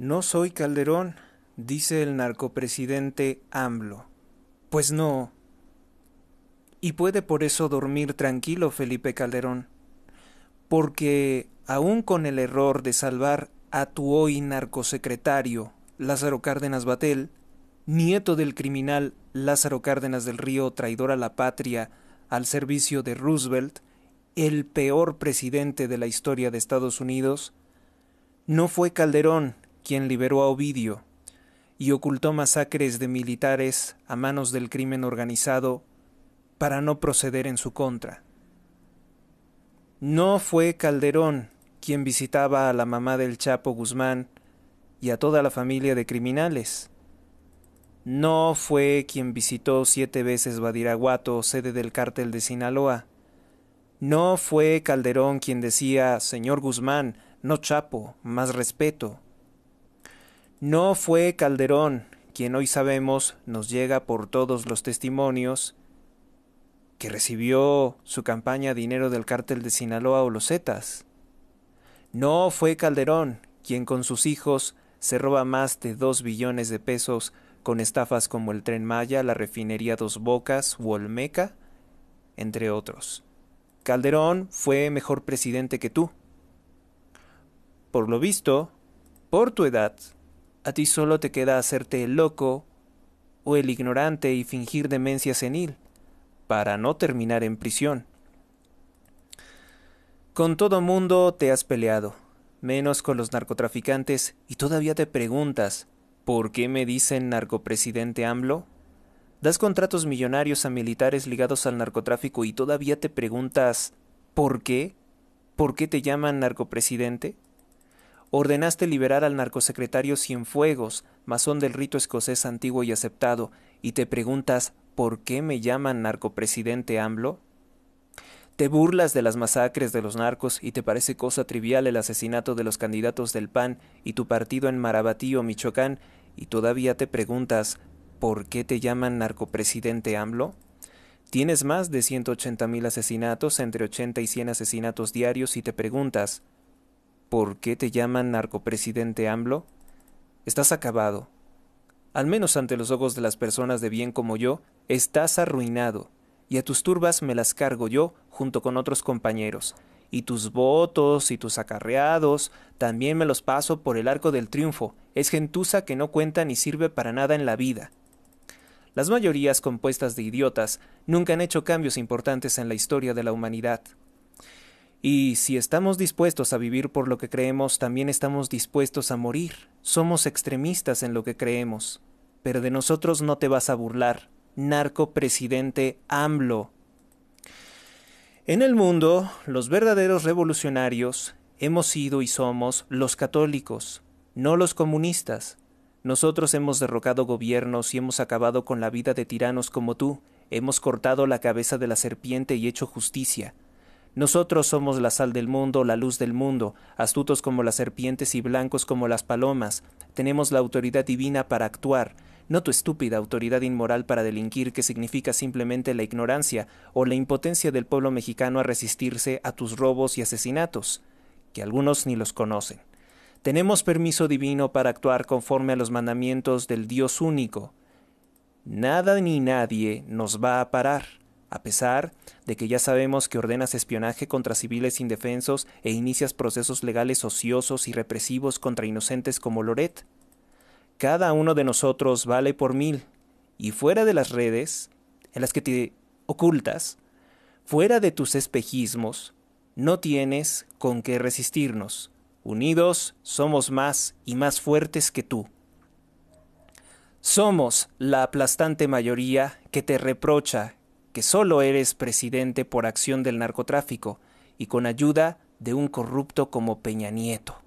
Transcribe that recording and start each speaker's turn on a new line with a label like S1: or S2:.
S1: No soy Calderón, dice el narcopresidente AMLO. Pues no. Y puede por eso dormir tranquilo Felipe Calderón, porque aun con el error de salvar a tu hoy narcosecretario, Lázaro Cárdenas Batel, nieto del criminal Lázaro Cárdenas del Río, traidor a la patria, al servicio de Roosevelt, el peor presidente de la historia de Estados Unidos, no fue Calderón quien liberó a Ovidio y ocultó masacres de militares a manos del crimen organizado para no proceder en su contra. No fue Calderón quien visitaba a la mamá del Chapo Guzmán y a toda la familia de criminales. No fue quien visitó siete veces Badiraguato, sede del cártel de Sinaloa. No fue Calderón quien decía, Señor Guzmán, no Chapo, más respeto. No fue Calderón, quien hoy sabemos nos llega por todos los testimonios, que recibió su campaña dinero del cártel de Sinaloa o los Zetas. No fue Calderón quien con sus hijos se roba más de dos billones de pesos con estafas como el tren Maya, la refinería Dos Bocas o Olmeca, entre otros. Calderón fue mejor presidente que tú. Por lo visto, por tu edad, a ti solo te queda hacerte el loco o el ignorante y fingir demencia senil, para no terminar en prisión. Con todo mundo te has peleado, menos con los narcotraficantes, y todavía te preguntas, ¿por qué me dicen narcopresidente AMLO? Das contratos millonarios a militares ligados al narcotráfico y todavía te preguntas, ¿por qué? ¿Por qué te llaman narcopresidente? ordenaste liberar al narcosecretario Cienfuegos, masón del rito escocés antiguo y aceptado, y te preguntas ¿por qué me llaman narcopresidente AMLO? Te burlas de las masacres de los narcos y te parece cosa trivial el asesinato de los candidatos del PAN y tu partido en Marabatío, Michoacán, y todavía te preguntas ¿por qué te llaman narcopresidente AMLO? Tienes más de mil asesinatos, entre 80 y 100 asesinatos diarios, y te preguntas ¿Por qué te llaman narcopresidente AMLO? Estás acabado. Al menos ante los ojos de las personas de bien como yo, estás arruinado. Y a tus turbas me las cargo yo junto con otros compañeros. Y tus votos y tus acarreados también me los paso por el arco del triunfo. Es gentuza que no cuenta ni sirve para nada en la vida. Las mayorías compuestas de idiotas nunca han hecho cambios importantes en la historia de la humanidad. Y si estamos dispuestos a vivir por lo que creemos, también estamos dispuestos a morir. Somos extremistas en lo que creemos. Pero de nosotros no te vas a burlar. Narco presidente AMLO. En el mundo, los verdaderos revolucionarios hemos sido y somos los católicos, no los comunistas. Nosotros hemos derrocado gobiernos y hemos acabado con la vida de tiranos como tú. Hemos cortado la cabeza de la serpiente y hecho justicia. Nosotros somos la sal del mundo, la luz del mundo, astutos como las serpientes y blancos como las palomas. Tenemos la autoridad divina para actuar, no tu estúpida autoridad inmoral para delinquir que significa simplemente la ignorancia o la impotencia del pueblo mexicano a resistirse a tus robos y asesinatos, que algunos ni los conocen. Tenemos permiso divino para actuar conforme a los mandamientos del Dios único. Nada ni nadie nos va a parar a pesar de que ya sabemos que ordenas espionaje contra civiles indefensos e inicias procesos legales ociosos y represivos contra inocentes como Loret. Cada uno de nosotros vale por mil, y fuera de las redes, en las que te ocultas, fuera de tus espejismos, no tienes con qué resistirnos. Unidos somos más y más fuertes que tú. Somos la aplastante mayoría que te reprocha que solo eres presidente por acción del narcotráfico y con ayuda de un corrupto como Peña Nieto.